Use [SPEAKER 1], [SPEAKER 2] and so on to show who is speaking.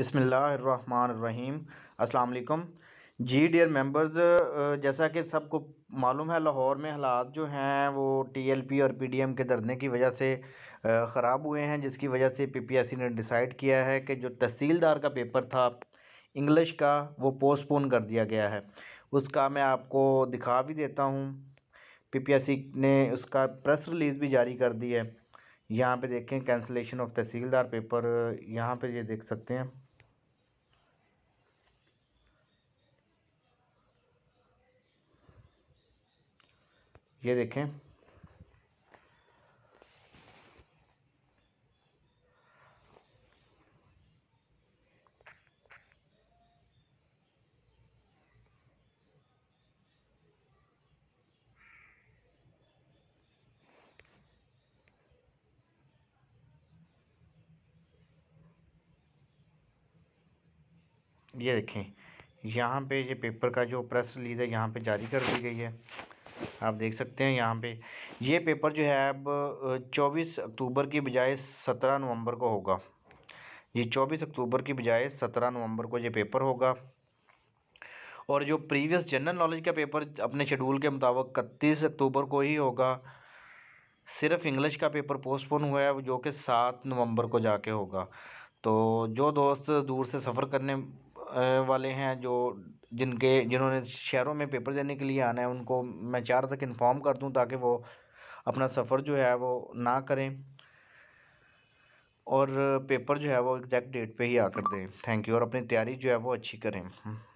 [SPEAKER 1] बिसमीम् अल्लाम जी dear members जैसा कि सबको मालूम है लाहौर में हालात जो हैं वो टीएलपी और पीडीएम के धरने की वजह से ख़राब हुए हैं जिसकी वजह से पीपीएससी ने डिसाइड किया है कि जो तहसीलदार का पेपर था इंग्लिश का वो पोस्टपोन कर दिया गया है उसका मैं आपको दिखा भी देता हूँ सी ने उसका प्रेस रिलीज़ भी जारी कर दी है यहाँ पे देखें कैंसलेशन ऑफ तहसीलदार पेपर यहाँ
[SPEAKER 2] पे ये देख सकते हैं ये देखें
[SPEAKER 1] ये देखें यहाँ पे ये पेपर का जो प्रेस रिलीज़ है यहाँ पे जारी कर दी गई है आप देख सकते हैं यहाँ पे ये पेपर जो है अब 24 अक्टूबर की बजाय 17 नवंबर को होगा ये 24 अक्टूबर की बजाय 17 नवंबर को ये पेपर होगा और जो प्रीवियस जनरल नॉलेज का पेपर अपने शेड्यूल के मुताबिक इकतीस अक्टूबर को ही होगा सिर्फ इंग्लिश का पेपर पोस्टपोन हुआ है जो कि सात नवंबर को जाके होगा तो जो दोस्त दूर से सफ़र करने वाले हैं जो जिनके जिन्होंने शहरों में पेपर देने के लिए आना है उनको मैं चार तक इन्फॉर्म कर दूं ताकि वो अपना सफ़र जो है वो ना करें और पेपर जो है वो एग्जैक्ट डेट पे ही आकर दें थैंक यू और अपनी तैयारी जो है वो अच्छी करें